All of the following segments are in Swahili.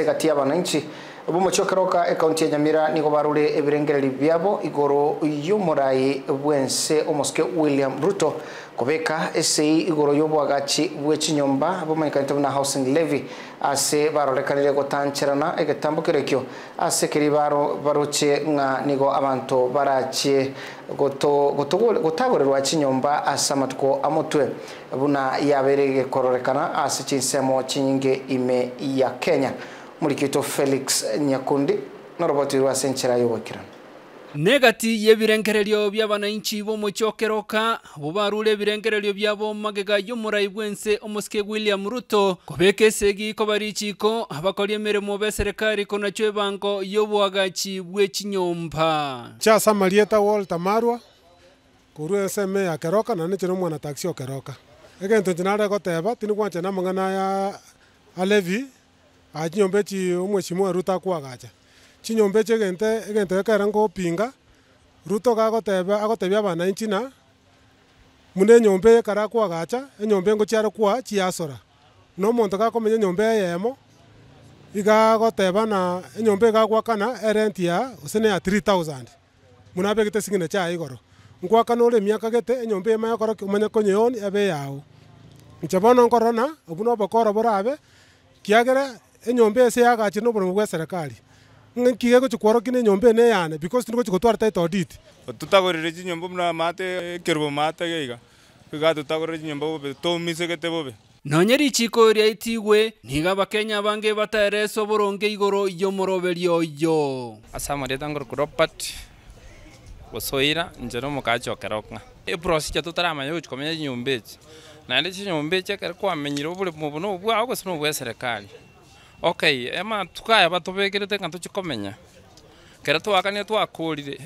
se gati ya wananchi bomochokeroka ekaunti ya nyamira nigo barure ebirengereri biabo igoro murayi bwense umuske william ruto kobeka ese igoro y'obwagachi bwechinyomba bomanyikanete buna housing levy ase barorekanire gotancherana egetambo kero ekio ase baro baroche ng'a nigo goto barachie gotagorerwa chinyomba ase amatuko amotwe buna yaberege kororekana ase chinsemo chinyinge ime ya kenya muliketo felix nyakundi noroboti wa senchera yobakiran negati y'ebirengererio bya bananchi b'omuchiokeroka bubarure ebirengererio byabo magega y'omurai bwense omusike william ruto kobeka esegi kobarichiko abakori emeremo b'eserekari konachwe ebango y'obwagachi bw'echinyomba chasa marieta walter marwa korwa seme ya keroka na nechero omwana taxi okeroka egento nchi naregoteba tini gwancha na amang'ana ya alevi achinyombe chi omweshimiwa ruto akwagacha chinyombe egente egento gekere nkopinga ruto gagotebe agotebia abananchi na muna enyomba eye ekare akwagacha enyomba engochiare kwa chiasora na omonto gakomenya enyomba eyemo iga agoteba na enyomba egagwakana erenti ya gose na ya thousand. muna abegete sing'ina chaye igoro ngwakana ore emiaka gete enyomba eme ekoro omanye konyeoni ebe yago inche bono nkorora na obuna borabe kiagera enyomba ase yagachire na oboremo bwa eserekari nkiga gochikworokia enyomba ene eyane because tindi gochigotwareta etauditi tutagorire chinyomba buna amate ekerubo mate geiga iga tutagorire chinyomba bobe toumisegete bobe nonya richiko ria niga abakenya bange bataeresa oboronge igoro ya omoroberi oyo ase amoreta ngorokoropat gosoira inche na omokachokera okong'a eprocedure totaramanya gochikomenya chinyomba echi naende chinyomba echi ekero kwamenyire obore mobo na obwao gose na obwa eserekari okay ema tukaya batubikirite nka tucikomenya kera twakania twakurire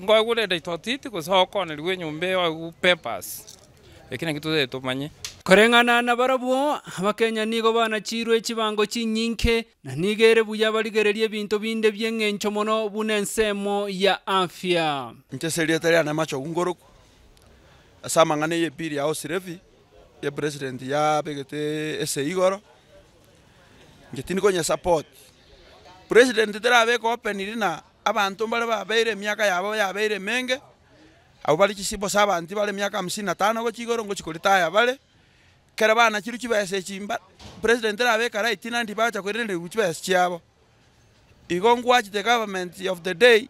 ngoigure ndaitwa titi gucokoneri gwi nyumba iyo pepas ikina gituthe tumanye koreng'ana na barabwo abakenya nigo chirwe chibango chinyinke na nigere buya barigereria ebinto binde byeng'encho mono buna ensemo ya afya ncheseria tari ane macho gungoroku ase amang'ana eye piri ya osirevi ya president yabegete ase igoro ngitini konya support president terabeka open rina abantu bare babeire miaka yabo yabeire menge abo bari chisibo saba abantu bare miaka 55 go chigoro ngo chikoritaya bare kera bana chiru chiba chibese chimba president terabeka right tina ndi bacha kwerende kuchibese chiabo igo ngwachi the government of the day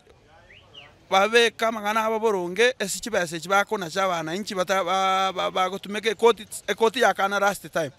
babe kama ngana aba boronge esi chibese chibako na na inchi bata bagotumeke ba, ba, ekoti ekoti ya kana last time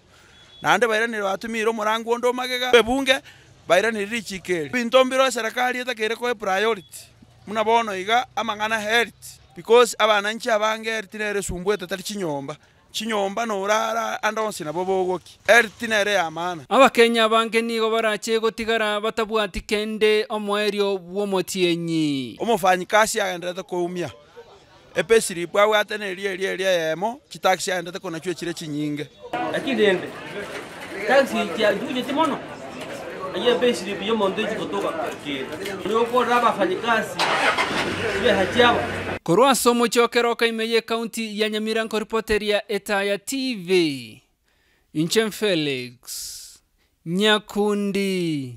naende bairanire batumire omorango onde omagega ebunge bairanire richiko eri ebinto mbiro eserekari etakeire koe priority muna bono iga amang'ana herit because abananchi abange eriti nere esumbwete tari chinyomba chinyomba norara ande onsi nabo bogoki eriti nere ya maana abakenya abange nigo barache gotigara batabwati kende omwerio bwa omotienyi omofanyikasi agenderete koumia epesiri bwawe ate neria eria eria yemo chitaxi aendete konachua chire chinyinge lakini ende taxi chajujete mono aye epesiri biyo mondo chikotoka kira nyokora abafanyikazi beha chabo korwa somo chokeroka imeye kaunti ya nyamirango ripoteri ya etaya tv inchen felix nyakundi